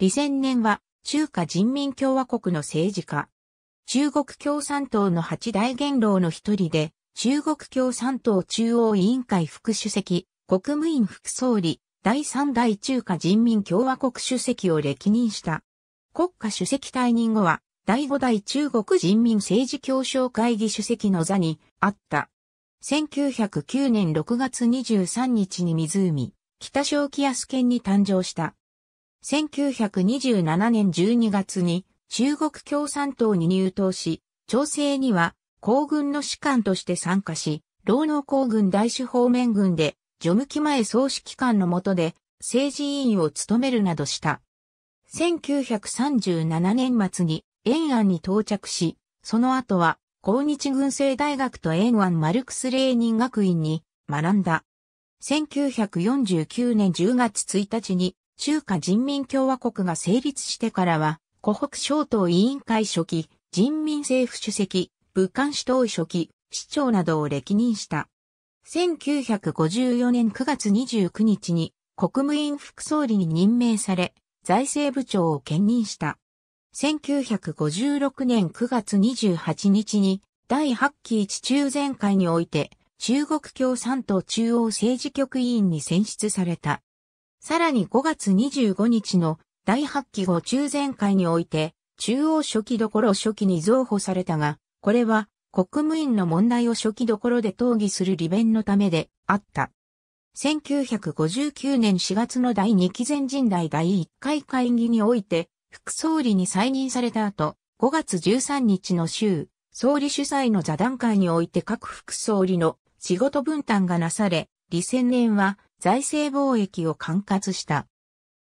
李先年は中華人民共和国の政治家。中国共産党の八大元老の一人で、中国共産党中央委員会副主席、国務院副総理、第三代中華人民共和国主席を歴任した。国家主席退任後は、第五代中国人民政治協商会議主席の座にあった。1909年6月23日に湖、北小規安県に誕生した。1927年12月に中国共産党に入党し、調整には皇軍の士官として参加し、労農皇軍大主方面軍で、序向き前総指揮官の下で、政治委員を務めるなどした。1937年末に延安に到着し、その後は、抗日軍政大学と延安マルクス・レーニン学院に学んだ。1949年10月1日に中華人民共和国が成立してからは、湖北省党委員会初期、人民政府主席、武漢市党初期、市長などを歴任した。1954年9月29日に国務院副総理に任命され、財政部長を兼任した。1956年9月28日に第8期一中全会において中国共産党中央政治局委員に選出された。さらに5月25日の第8期後中前会において、中央初期どころ初期に増補されたが、これは国務院の問題を初期どころで討議する利便のためであった。1959年4月の第2期全人代第1回会議において、副総理に再任された後、5月13日の週、総理主催の座談会において各副総理の仕事分担がなされ、李千年は財政貿易を管轄した。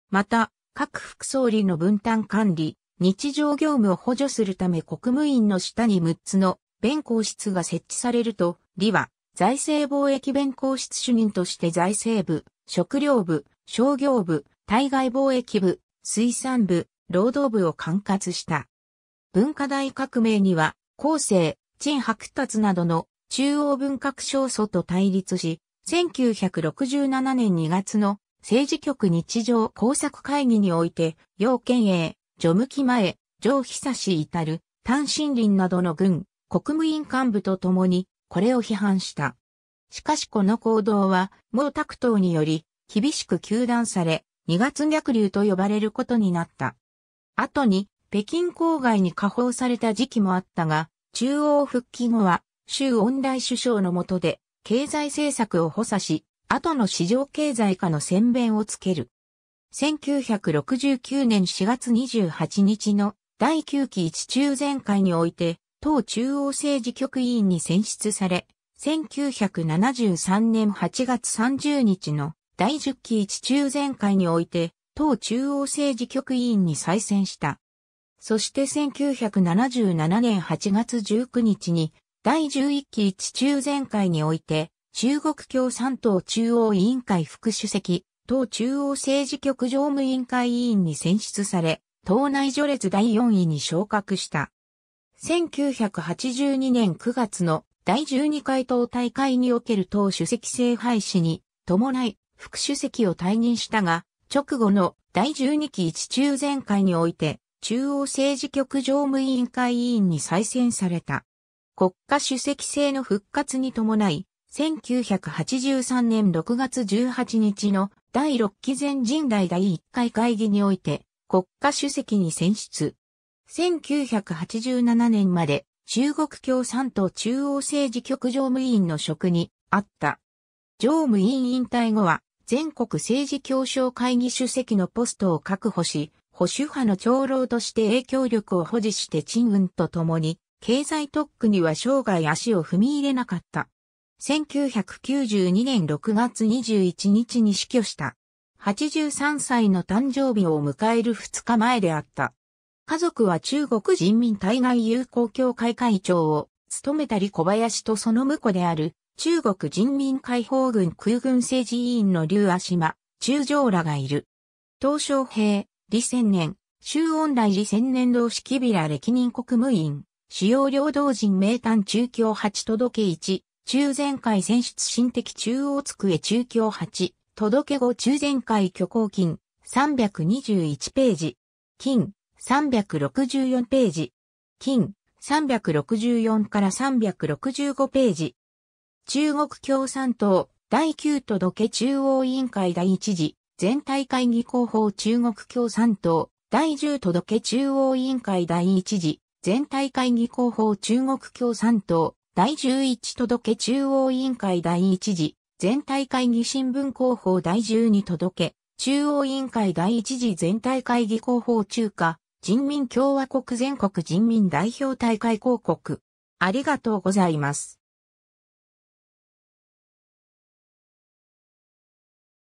また、各副総理の分担管理、日常業務を補助するため国務院の下に6つの弁公室が設置されると、理は財政貿易弁公室主任として財政部、食料部、商業部、対外貿易部、水産部、労働部を管轄した。文化大革命には、厚生、陳白達などの中央文革省祖と対立し、1967年2月の政治局日常工作会議において、要県営、除向き前、上久し至る、単身林などの軍、国務院幹部と共に、これを批判した。しかしこの行動は、毛沢東により、厳しく糾弾され、二月逆流と呼ばれることになった。後に、北京郊外に下放された時期もあったが、中央復帰後は、周恩来首相の下で、経済政策を補佐し、後の市場経済化の宣弁をつける。1969年4月28日の第9期一中全会において、党中央政治局委員に選出され、1973年8月30日の第10期一中全会において、党中央政治局委員に再選した。そして1977年8月19日に第11期一中全会において、中国共産党中央委員会副主席、党中央政治局常務委員会委員に選出され、党内序列第4位に昇格した。1982年9月の第12回党大会における党主席制廃止に伴い副主席を退任したが、直後の第12期一中全会において中央政治局常務委員会委員に再選された。国家主席制の復活に伴い、1983年6月18日の第6期前人代第1回会議において国家主席に選出。1987年まで中国共産党中央政治局常務委員の職にあった。常務委員引退後は全国政治協商会議主席のポストを確保し、保守派の長老として影響力を保持して陳雲と共に経済特区には生涯足を踏み入れなかった。1992年6月21日に死去した。83歳の誕生日を迎える2日前であった。家族は中国人民対外友好協会会長を務めたり小林とその婿である中国人民解放軍空軍政治委員の劉亜島、中将らがいる。東小平、李千年、周恩来李千年同式ビラ歴任国務院、主要領導人名探中京八届1、中前会選出新的中央机中京八、届後中前会虚構金、321ページ。金、364ページ。金、364から365ページ。中国共産党第9届中央委員会第1次全体会議広報中国共産党第10届中央委員会第1次全体会議広報中国共産党第11届中央委員会第1次全体会議新聞広報第12届中央委員会第1次全体会議広報中華人民共和国全国人民代表大会広告ありがとうございます。